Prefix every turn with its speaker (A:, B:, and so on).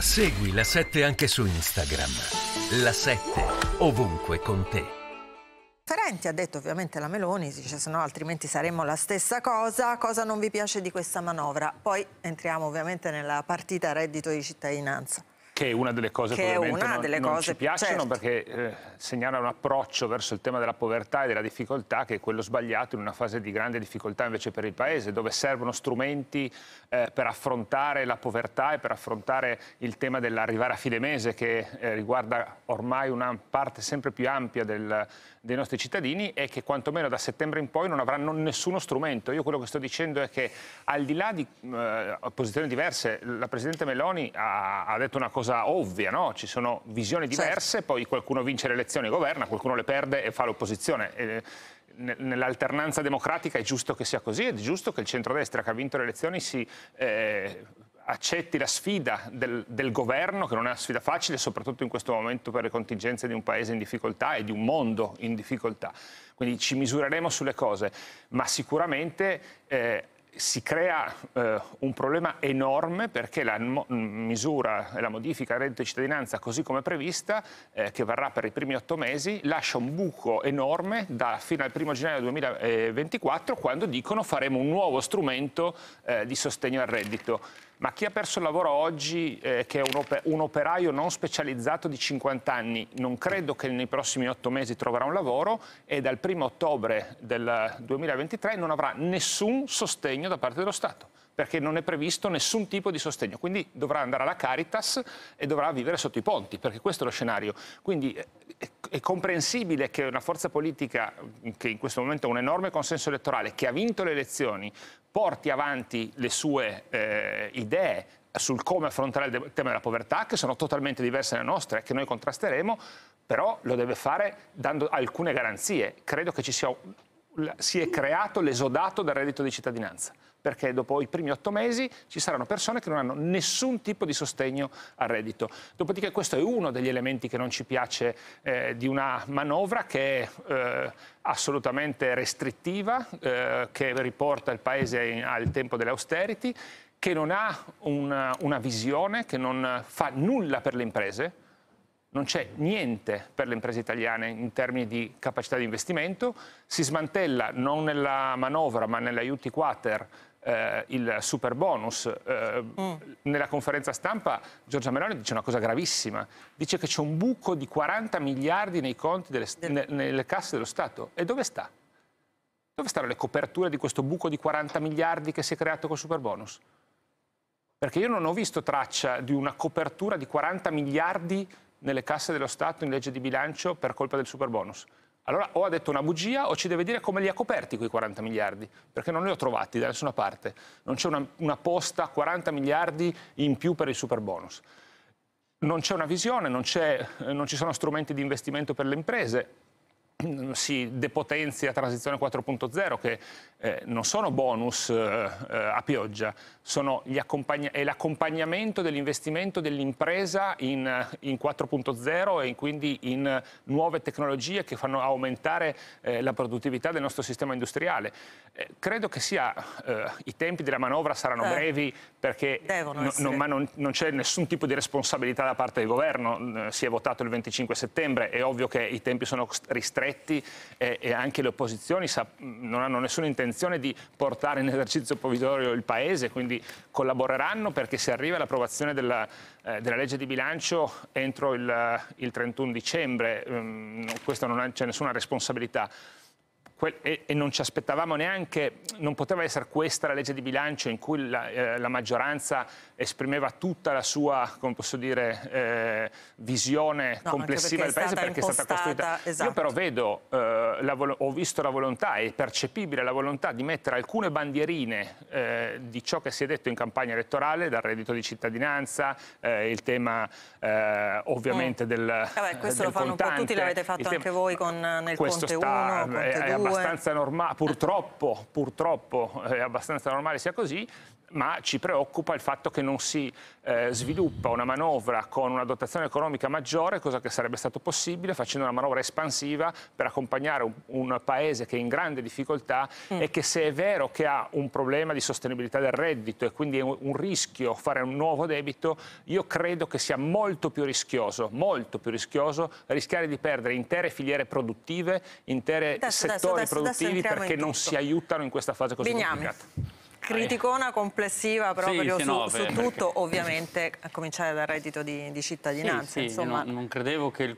A: Segui la 7 anche su Instagram. La 7 ovunque con te. Ferenti ha detto ovviamente la Meloni, dice se no altrimenti saremmo la stessa cosa, cosa non vi piace di questa manovra? Poi entriamo ovviamente nella partita reddito di cittadinanza che è una delle cose che ovviamente non, delle non cose, ci piacciono certo. perché eh, segnala un approccio verso il tema della povertà e della difficoltà che è quello sbagliato in una fase di grande difficoltà invece per il Paese, dove servono strumenti eh, per affrontare la povertà e per affrontare il tema dell'arrivare a fine mese che eh, riguarda ormai una parte sempre più ampia del, dei nostri cittadini e che quantomeno da settembre in poi non avranno nessuno strumento. Io quello che sto dicendo è che al di là di eh, posizioni diverse, la Presidente Meloni ha, ha detto una cosa cosa ovvia, no? ci sono visioni certo. diverse, certo. poi qualcuno vince le elezioni e governa, qualcuno le perde e fa l'opposizione. Eh, Nell'alternanza democratica è giusto che sia così, è giusto che il centrodestra che ha vinto le elezioni si... Eh, accetti la sfida del, del, governo, che non è una sfida facile, soprattutto in questo momento per le contingenze di un paese in difficoltà e di un mondo in difficoltà. Quindi ci misureremo sulle cose, ma sicuramente eh, si crea eh, un problema enorme perché la mm, misura e la modifica del reddito di cittadinanza così come prevista, eh, che varrà per i primi otto mesi, lascia un buco enorme da, fino al 1 gennaio 2024 quando dicono faremo un nuovo strumento eh, di sostegno al reddito ma chi ha perso il lavoro oggi, eh, che è un, oper un, operaio non specializzato di 50 anni, non credo che nei prossimi 8 mesi troverà un lavoro e dal 1 ottobre del 2023 non avrà nessun sostegno da parte dello Stato perché non è previsto nessun tipo di sostegno, quindi dovrà andare alla Caritas e dovrà vivere sotto i ponti, perché questo è lo scenario. Quindi eh, è comprensibile che una forza politica che in questo momento ha un enorme consenso elettorale, che ha vinto le elezioni, porti avanti le sue eh, idee sul come affrontare il tema della povertà, che sono totalmente diverse dalle nostre, che noi contrasteremo, però lo deve fare dando alcune garanzie. Credo che ci sia si è creato l'esodato dal reddito di cittadinanza perché dopo i primi otto mesi ci saranno persone che non hanno nessun tipo di sostegno al reddito. Dopodiché questo è uno degli elementi che non ci piace eh, di una manovra che è eh, assolutamente restrittiva, eh, che riporta il Paese in, al tempo dell'austerity, che non ha una, una visione, che non fa nulla per le imprese, non c'è niente per le imprese italiane in termini di capacità di investimento, si smantella non nella manovra ma negli aiuti quater eh, il super bonus. Eh, mm. Nella conferenza stampa Giorgia Meloni dice una cosa gravissima, dice che c'è un buco di 40 miliardi nei conti delle, ne, nelle casse dello Stato. E dove sta? Dove stanno le coperture di questo buco di 40 miliardi che si è creato col super bonus? Perché io non ho visto traccia di una copertura di 40 miliardi nelle casse dello Stato in legge di bilancio per colpa del super bonus. Allora o ha detto una bugia o ci deve dire come li ha coperti quei 40 miliardi, perché non li ho trovati da nessuna parte. Non c'è una, una posta 40 miliardi in più per il super bonus. Non c'è una visione, non, eh, non ci sono strumenti di investimento per le imprese, si depotenzia transizione 4.0 che eh, non sono bonus eh, eh a pioggia, sono è l'accompagnamento dell'investimento dell'impresa in, in 4.0 e quindi in nuove tecnologie che fanno aumentare eh, la produttività del nostro sistema industriale. Eh, credo che sia, eh, i tempi della manovra saranno brevi perché non, ma non, non c'è nessun tipo di responsabilità da parte del governo, si è votato il 25 settembre, è ovvio che i tempi sono ristretti stretti e, e anche le opposizioni sa, non hanno nessuna intenzione di portare in esercizio provvisorio il Paese, quindi collaboreranno perché si arriva all'approvazione della, eh, della, legge di bilancio entro il, il 31 dicembre, um, ehm, questa non c'è nessuna responsabilità e non ci aspettavamo neanche, non poteva essere questa la legge di bilancio in cui la, eh, la maggioranza esprimeva tutta la sua, come posso dire, eh, visione no, complessiva del Paese perché è stata costruita. Esatto. Io però esatto. vedo, eh, la, ho visto la volontà, è percepibile la volontà di mettere alcune bandierine eh, di ciò che si è detto in campagna elettorale, dal reddito di cittadinanza, eh, il tema eh, ovviamente mm. del Vabbè, Questo del lo fanno contante, un po' tutti, l'avete fatto anche voi con, nel Conte 1, Conte 2 abbastanza normale, purtroppo, purtroppo eh, è abbastanza normale sia così, ma ci preoccupa il fatto che non si eh, sviluppa una manovra con una dotazione economica maggiore, cosa che sarebbe stato possibile facendo una manovra espansiva per accompagnare un, un paese che è in grande difficoltà mm. e che se è vero che ha un problema di sostenibilità del reddito e quindi è un, un rischio fare un nuovo debito, io credo che sia molto più rischioso, molto più rischioso rischiare di perdere intere filiere produttive, intere adesso, settori adesso, adesso, produttivi perché non si aiutano in questa fase così Bignami. complicata criticona complessiva proprio sì, su, su, tutto, ovviamente a cominciare dal reddito di, di cittadinanza. Sì, sì, non, non credevo che il